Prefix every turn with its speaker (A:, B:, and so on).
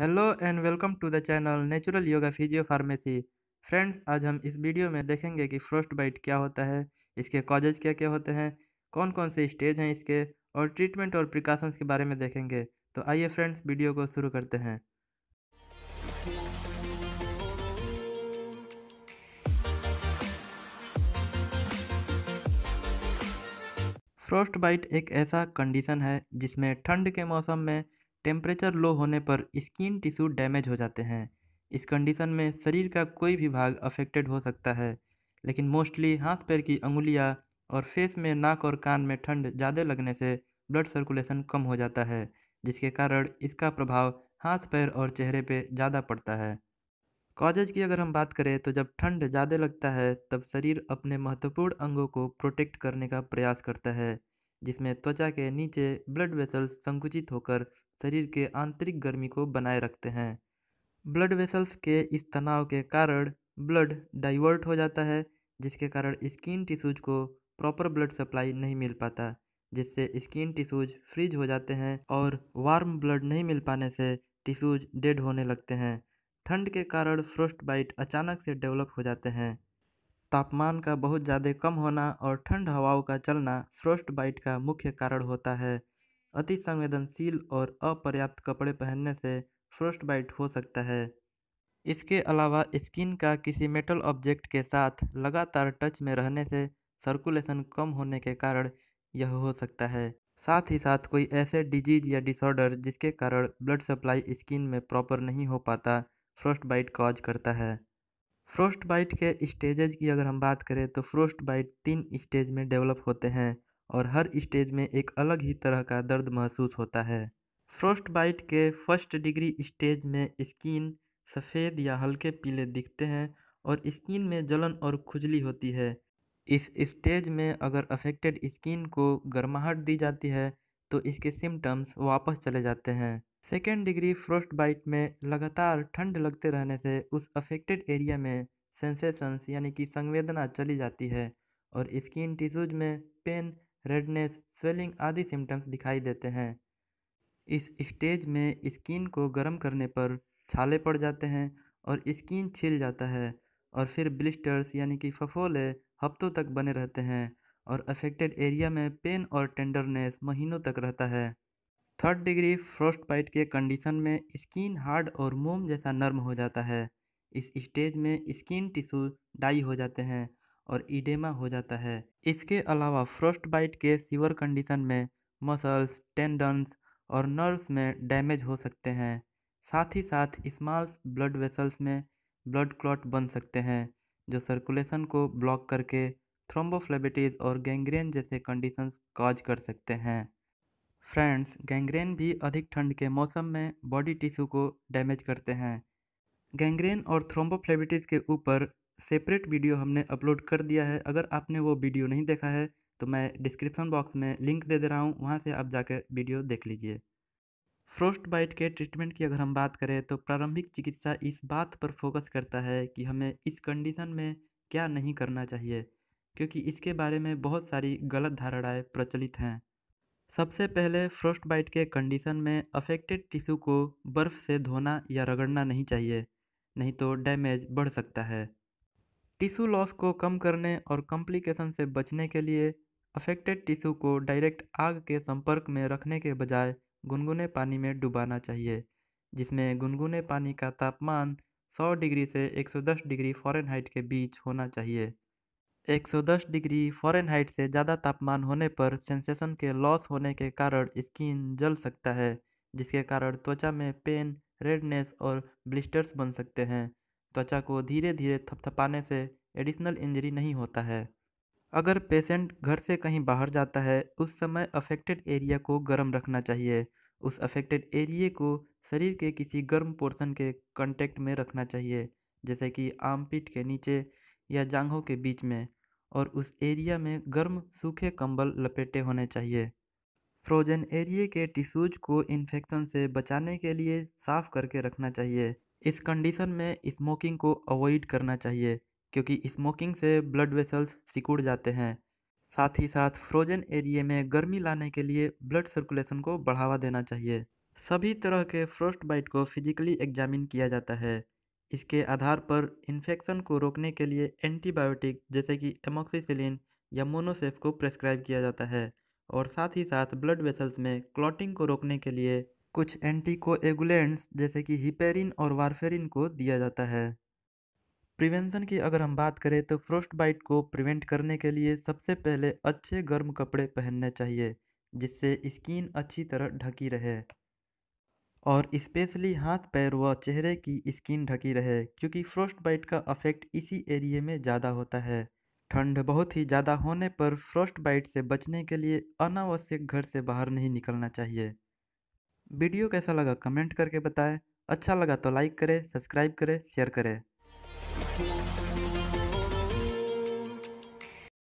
A: hello and welcome to the channel natural yoga physio pharmacy friends आज हम इस video में देखेंगे कि फ्रोस्ट बाइट क्या होता है इसके कॉजेज क्या क्या होते हैं कौन कौन से स्टेज हैं इसके और ट्रीटमेंट और प्रिकॉशंस के बारे में देखेंगे तो आइए फ्रेंड्स वीडियो को शुरू करते हैं फ्रोस्ट बाइट एक ऐसा कंडीशन है जिसमें ठंड के मौसम में टेम्परेचर लो होने पर स्किन टिश्यू डैमेज हो जाते हैं इस कंडीशन में शरीर का कोई भी भाग अफेक्टेड हो सकता है लेकिन मोस्टली हाथ पैर की उंगुलियाँ और फेस में नाक और कान में ठंड ज़्यादा लगने से ब्लड सर्कुलेशन कम हो जाता है जिसके कारण इसका प्रभाव हाथ पैर और चेहरे पे ज़्यादा पड़ता है कॉजेज की अगर हम बात करें तो जब ठंड ज़्यादा लगता है तब शरीर अपने महत्वपूर्ण अंगों को प्रोटेक्ट करने का प्रयास करता है जिसमें त्वचा के नीचे ब्लड वेसल्स संकुचित होकर शरीर के आंतरिक गर्मी को बनाए रखते हैं ब्लड वेसल्स के इस तनाव के कारण ब्लड डाइवर्ट हो जाता है जिसके कारण स्किन टिश्यूज को प्रॉपर ब्लड सप्लाई नहीं मिल पाता जिससे स्किन टिश्यूज फ्रीज हो जाते हैं और वार्म ब्लड नहीं मिल पाने से टिश्यूज डेड होने लगते हैं ठंड के कारण फ्रोस्ट बाइट अचानक से डेवलप हो जाते हैं तापमान का बहुत ज़्यादा कम होना और ठंड हवाओं का चलना फ्रोस्ट बाइट का मुख्य कारण होता है अति संवेदनशील और अपर्याप्त कपड़े पहनने से फ्रोस्ट बाइट हो सकता है इसके अलावा स्किन का किसी मेटल ऑब्जेक्ट के साथ लगातार टच में रहने से सर्कुलेशन कम होने के कारण यह हो सकता है साथ ही साथ कोई ऐसे डिजीज या डिसऑर्डर जिसके कारण ब्लड सप्लाई स्किन में प्रॉपर नहीं हो पाता फ्रोस्ट बाइट कॉज करता है फ्रोस्ट बाइट के स्टेजेज की अगर हम बात करें तो फ्रोस्ट बाइट तीन स्टेज में डेवलप होते हैं और हर स्टेज में एक अलग ही तरह का दर्द महसूस होता है फ्रोस्ट बाइट के फर्स्ट डिग्री स्टेज में स्किन सफ़ेद या हल्के पीले दिखते हैं और स्किन में जलन और खुजली होती है इस स्टेज में अगर अफेक्टेड स्किन को गर्माहट दी जाती है तो इसके सिम्टम्स वापस चले जाते हैं सेकेंड डिग्री फ्रोस्ट बाइट में लगातार ठंड लगते रहने से उस अफेक्टेड एरिया में सेंसेशंस यानी कि संवेदना चली जाती है और स्किन टिश्यूज में पेन रेडनेस स्वेलिंग आदि सिम्टम्स दिखाई देते हैं इस स्टेज में स्किन को गर्म करने पर छाले पड़ जाते हैं और स्किन छिल जाता है और फिर ब्लिस्टर्स यानी कि फफोले हफ्तों तक बने रहते हैं और अफेक्टेड एरिया में पेन और टेंडरनेस महीनों तक रहता है थर्ड डिग्री फ्रोस्ट पाइट के कंडीशन में स्किन हार्ड और मोम जैसा नर्म हो जाता है इस स्टेज में स्किन टिश्यू डाई हो जाते हैं और इडेमा हो जाता है इसके अलावा फ्रस्ट बाइट के सीवर कंडीशन में मसल्स टेंडन्स और नर्व्स में डैमेज हो सकते हैं साथ ही साथ स्मॉल्स ब्लड वेसल्स में ब्लड क्लॉट बन सकते हैं जो सर्कुलेशन को ब्लॉक करके थ्रोम्बोफ्लेबिटिस और गैंग्रेन जैसे कंडीशंस कॉज कर सकते हैं फ्रेंड्स गैंग्रेन भी अधिक ठंड के मौसम में बॉडी टिश्यू को डैमेज करते हैं गैंग्रेन और थ्रोम्बोफ्लेबिटिस के ऊपर सेपरेट वीडियो हमने अपलोड कर दिया है अगर आपने वो वीडियो नहीं देखा है तो मैं डिस्क्रिप्सन बॉक्स में लिंक दे दे रहा हूँ वहाँ से आप जाकर वीडियो देख लीजिए फ्रोस्ट बाइट के ट्रीटमेंट की अगर हम बात करें तो प्रारंभिक चिकित्सा इस बात पर फोकस करता है कि हमें इस कंडीशन में क्या नहीं करना चाहिए क्योंकि इसके बारे में बहुत सारी गलत धारणाएँ प्रचलित हैं सबसे पहले फ्रोस्ट बाइट के कंडीशन में अफेक्टेड टिश्यू को बर्फ़ से धोना या रगड़ना नहीं चाहिए नहीं तो डैमेज बढ़ सकता है टिशू लॉस को कम करने और कॉम्प्लिकेशन से बचने के लिए अफेक्टेड टिशू को डायरेक्ट आग के संपर्क में रखने के बजाय गुनगुने पानी में डुबाना चाहिए जिसमें गुनगुने पानी का तापमान 100 डिग्री से 110 डिग्री फॉरेनहाइट के बीच होना चाहिए 110 डिग्री फॉरेनहाइट से ज़्यादा तापमान होने पर सेंसेशन के लॉस होने के कारण स्किन जल सकता है जिसके कारण त्वचा में पेन रेडनेस और ब्लिस्टर्स बन सकते हैं त्वचा को धीरे धीरे थपथपाने से एडिशनल इंजरी नहीं होता है अगर पेशेंट घर से कहीं बाहर जाता है उस समय अफेक्टेड एरिया को गर्म रखना चाहिए उस अफेक्टेड एरिए को शरीर के किसी गर्म पोर्शन के कंटेक्ट में रखना चाहिए जैसे कि आमपीट के नीचे या जांघों के बीच में और उस एरिया में गर्म सूखे कंबल लपेटे होने चाहिए फ्रोजन एरिए के टिश्यूज को इन्फेक्शन से बचाने के लिए साफ़ करके रखना चाहिए इस कंडीशन में स्मोकिंग को अवॉइड करना चाहिए क्योंकि स्मोकिंग से ब्लड वेसल्स सिकुड़ जाते हैं साथ ही साथ फ्रोजन एरिए में गर्मी लाने के लिए ब्लड सर्कुलेशन को बढ़ावा देना चाहिए सभी तरह के फ्रोस्ट बाइट को फिजिकली एग्जामिन किया जाता है इसके आधार पर इन्फेक्शन को रोकने के लिए एंटीबायोटिक जैसे कि एमोक्सीसिलिन या मोनोसेफ को प्रेस्क्राइब किया जाता है और साथ ही साथ ब्लड वेसल्स में क्लॉटिंग को रोकने के लिए कुछ एंटीकोएगुलेंट्स जैसे कि हिपेरिन और वारफेरिन को दिया जाता है प्रिवेंशन की अगर हम बात करें तो फ्रोस्ट बाइट को प्रिवेंट करने के लिए सबसे पहले अच्छे गर्म कपड़े पहनने चाहिए जिससे स्किन अच्छी तरह ढकी रहे और स्पेशली हाथ पैर व चेहरे की स्किन ढकी रहे क्योंकि फ्रोस्ट बाइट का अफेक्ट इसी एरिए में ज़्यादा होता है ठंड बहुत ही ज़्यादा होने पर फ्रोस्ट बाइट से बचने के लिए अनावश्यक घर से बाहर नहीं निकलना चाहिए वीडियो कैसा लगा कमेंट करके बताएं अच्छा लगा तो लाइक करें सब्सक्राइब करें शेयर करें